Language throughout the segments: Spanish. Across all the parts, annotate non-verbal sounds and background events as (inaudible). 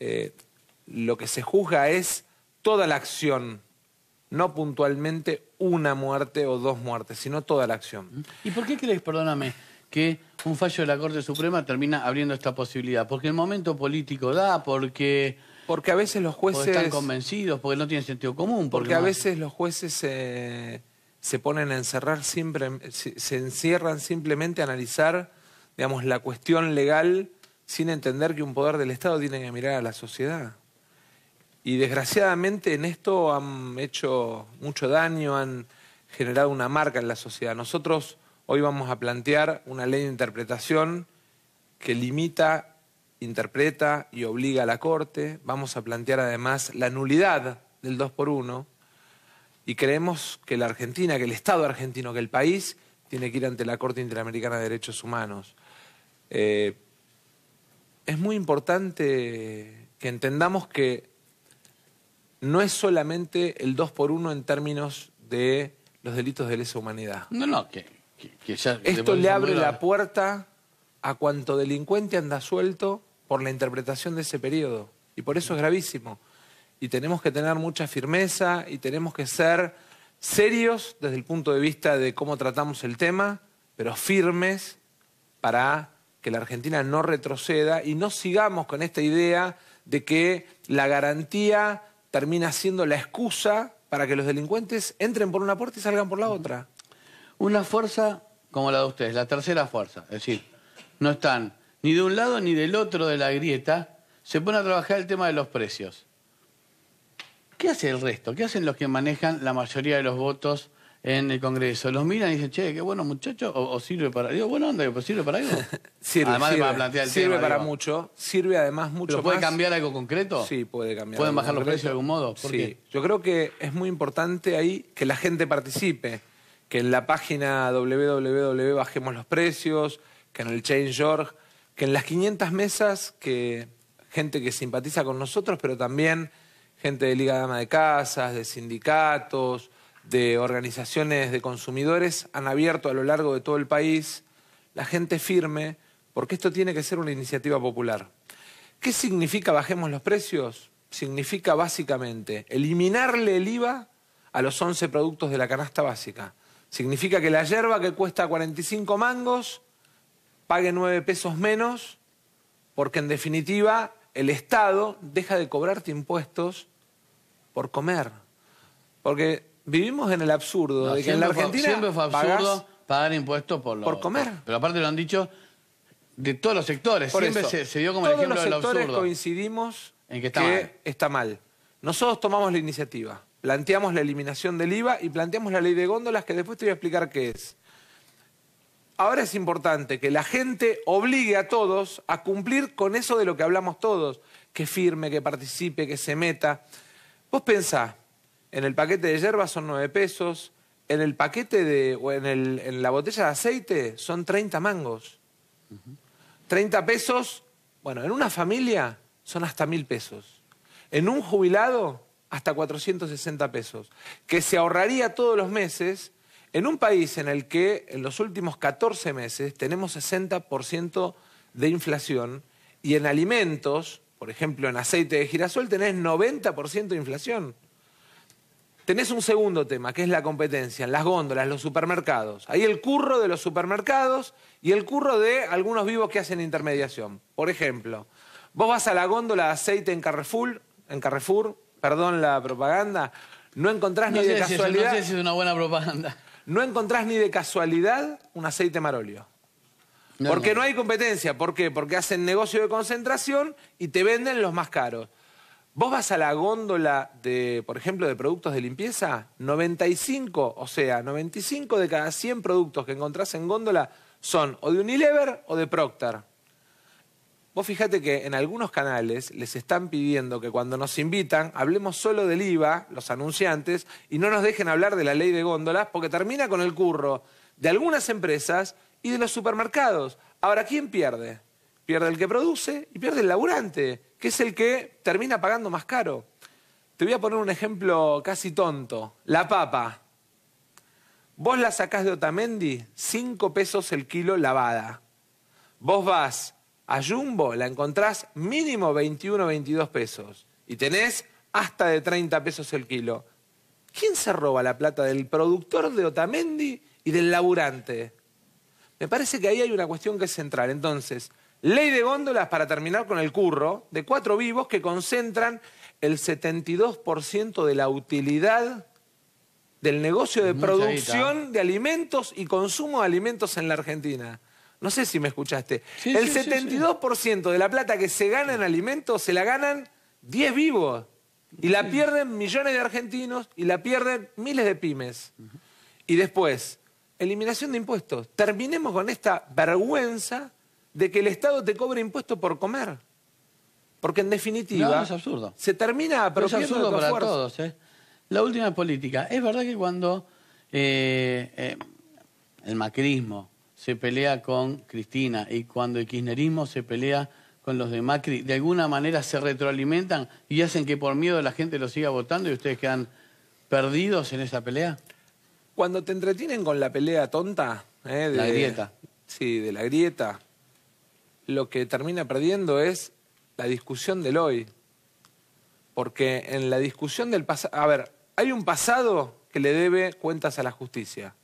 Eh, lo que se juzga es toda la acción, no puntualmente una muerte o dos muertes, sino toda la acción. ¿Y por qué crees, perdóname, que un fallo de la Corte Suprema termina abriendo esta posibilidad? ¿Porque el momento político da? ¿Porque...? Porque a veces los jueces... Porque están convencidos, porque no tienen sentido común. Porque, a veces los jueces se ponen a encerrar, siempre, se encierran simplemente a analizar, digamos, la cuestión legal sin entender que un poder del Estado tiene que mirar a la sociedad. Y desgraciadamente en esto han hecho mucho daño, han generado una marca en la sociedad. Nosotros hoy vamos a plantear una ley de interpretación que limita, interpreta y obliga a la Corte. Vamos a plantear además la nulidad del 2 por 1 y creemos que la Argentina, que el Estado argentino, que el país tiene que ir ante la Corte Interamericana de Derechos Humanos. Eh, es muy importante que entendamos que no es solamente el 2 por 1 en términos de los delitos de lesa humanidad. No, no, que, ya... Esto le abre la puerta a cuanto delincuente anda suelto por la interpretación de ese periodo. Y por eso es gravísimo. Y tenemos que tener mucha firmeza y tenemos que ser serios desde el punto de vista de cómo tratamos el tema, pero firmes para que la Argentina no retroceda y no sigamos con esta idea de que la garantía termina siendo la excusa para que los delincuentes entren por una puerta y salgan por la otra. Una fuerza como la de ustedes, la tercera fuerza, es decir, no están ni de un lado ni del otro de la grieta, se pone a trabajar el tema de los precios. ¿Qué hace el resto? ¿Qué hacen los que manejan la mayoría de los votos en el Congreso, los miran y dicen, che, qué bueno muchacho, o, sirve para... Digo, bueno, anda, pues sirve para algo. (laughs) sirve, además para plantear el Sirve para mucho, sirve además mucho ¿Pero puede cambiar algo concreto? Sí, puede cambiar. ¿Pueden bajar los precios de algún modo? sí, yo creo que es muy importante ahí que la gente participe, que en la página www bajemos los precios, que en el change.org, que en las 500 mesas, que gente que simpatiza con nosotros, pero también gente de Liga Dama de Casas, de sindicatos de organizaciones de consumidores han abierto a lo largo de todo el país la gente firme, porque esto tiene que ser una iniciativa popular. ¿Qué significa bajemos los precios? Significa básicamente eliminarle el IVA a los 11 productos de la canasta básica. Significa que la hierba que cuesta 45 mangos pague 9 pesos menos, porque en definitiva el Estado deja de cobrarte impuestos por comer. Porque vivimos en el absurdo de que en la Argentina siempre fue absurdo pagar impuestos por comer. pero aparte lo han dicho de todos los sectores. siempre se, dio como el ejemplo del absurdo. Todos los sectores coincidimos en que, está, mal. Nosotros tomamos la iniciativa, planteamos la eliminación del IVA y planteamos la ley de góndolas que después te voy a explicar qué es. Ahora es importante que la gente obligue a todos a cumplir con eso de lo que hablamos todos, que firme, que participe, que se meta. Vos pensás en el paquete de hierbas son 9 pesos, en el paquete de, o en, el, la botella de aceite son 30 mangos. 30 pesos, bueno, en una familia son hasta mil pesos. En un jubilado, hasta 460 pesos. Que se ahorraría todos los meses en un país en el que en los últimos 14 meses tenemos 60% de inflación y en alimentos, por ejemplo, en aceite de girasol tenés 90% de inflación. Tenés un segundo tema, que es la competencia, las góndolas, los supermercados. Hay el curro de los supermercados y el curro de algunos vivos que hacen intermediación. Por ejemplo, vos vas a la góndola de aceite en Carrefour, en Carrefour, perdón la propaganda, no encontrás ni de casualidad... es una buena propaganda. No encontrás ni de casualidad un aceite marolio. porque no hay competencia. ¿Por qué? Porque hacen negocio de concentración y te venden los más caros. Vos vas a la góndola de, por ejemplo, de productos de limpieza, 95, o sea, 95 de cada 100 productos que encontrás en góndola son o de Unilever o de Procter. Vos fíjate que en algunos canales les están pidiendo que cuando nos invitan hablemos solo del IVA, los anunciantes, y no nos dejen hablar de la ley de góndolas porque termina con el curro de algunas empresas y de los supermercados. Ahora, ¿quién pierde? pierde el que produce y pierde el laburante, que es el que termina pagando más caro. Te voy a poner un ejemplo casi tonto. La papa. Vos la sacás de Otamendi, 5 pesos el kilo lavada. Vos vas a Jumbo, la encontrás mínimo 21 22 pesos. Y tenés hasta de 30 pesos el kilo. ¿Quién se roba la plata del productor de Otamendi y del laburante? Me parece que ahí hay una cuestión que es central. Entonces, Ley de góndolas para terminar con el curro, de cuatro vivos que concentran el 72% de la utilidad del negocio de producción ¿eh? de alimentos y consumo de alimentos en la Argentina. No sé si me escuchaste. el 72% de la plata que se gana en alimentos se la ganan 10 vivos. Y la pierden millones de argentinos y la pierden miles de pymes. Y después, eliminación de impuestos. Terminemos con esta vergüenza de que el Estado te cobre impuestos por comer. Porque en definitiva... No, es absurdo. Se termina pero Es absurdo para todos. ¿eh? La última política. Es verdad que cuando eh, eh, el macrismo se pelea con Cristina y cuando el kirchnerismo se pelea con los de Macri, de alguna manera se retroalimentan y hacen que por miedo la gente lo siga votando y ustedes quedan perdidos en esa pelea. Cuando te entretienen con la pelea tonta... ¿eh? De, la grieta. Sí, de la grieta, lo que termina perdiendo es la discusión del hoy. Porque en la discusión del pasado... A ver, hay un pasado que le debe cuentas a la justicia.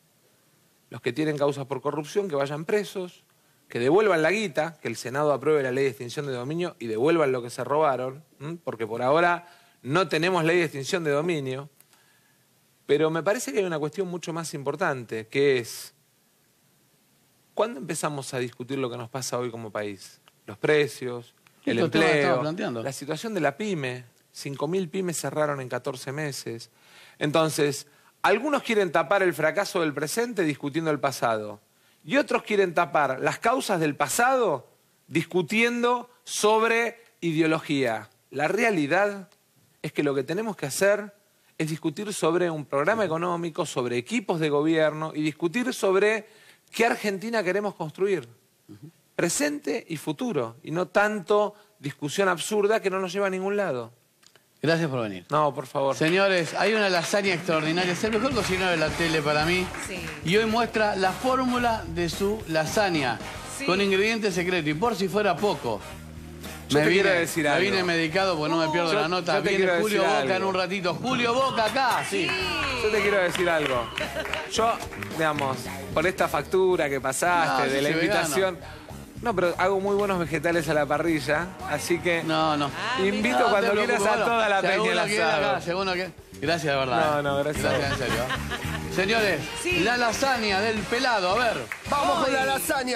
Los que tienen causas por corrupción, que vayan presos, que devuelvan la guita, que el Senado apruebe la ley de extinción de dominio y devuelvan lo que se robaron, porque por ahora no tenemos ley de extinción de dominio. Pero me parece que hay una cuestión mucho más importante, que es ¿Cuándo empezamos a discutir lo que nos pasa hoy como país? Los precios, el empleo, la situación de la pyme. 5.000 pymes cerraron en 14 meses. Entonces, algunos quieren tapar el fracaso del presente discutiendo el pasado y otros quieren tapar las causas del pasado discutiendo sobre ideología. La realidad es que lo que tenemos que hacer es discutir sobre un programa económico, sobre equipos de gobierno y discutir sobre ¿Qué Argentina queremos construir? Presente y futuro, y no tanto discusión absurda que no nos lleva a ningún lado. Gracias por venir. No, por favor. Señores, hay una lasaña extraordinaria. Es el mejor cocinero de la tele para mí. Sí. Y hoy muestra la fórmula de su lasaña. Con ingredientes secretos. Y por si fuera poco. Yo me te vine, decir me medicado porque no me pierdo la nota. Viene Julio Boca en un ratito. Julio Boca acá, sí te quiero decir algo. Yo, digamos, por esta factura que pasaste, de la invitación. No, pero hago muy buenos vegetales a la parrilla, así que... No, no. Ah, invito cuando quieras a toda la peña la Segundo que... Gracias, de verdad. No, eh. no, gracias. Gracias, en serio. Señores, la lasaña del pelado, a ver. Vamos con la lasaña.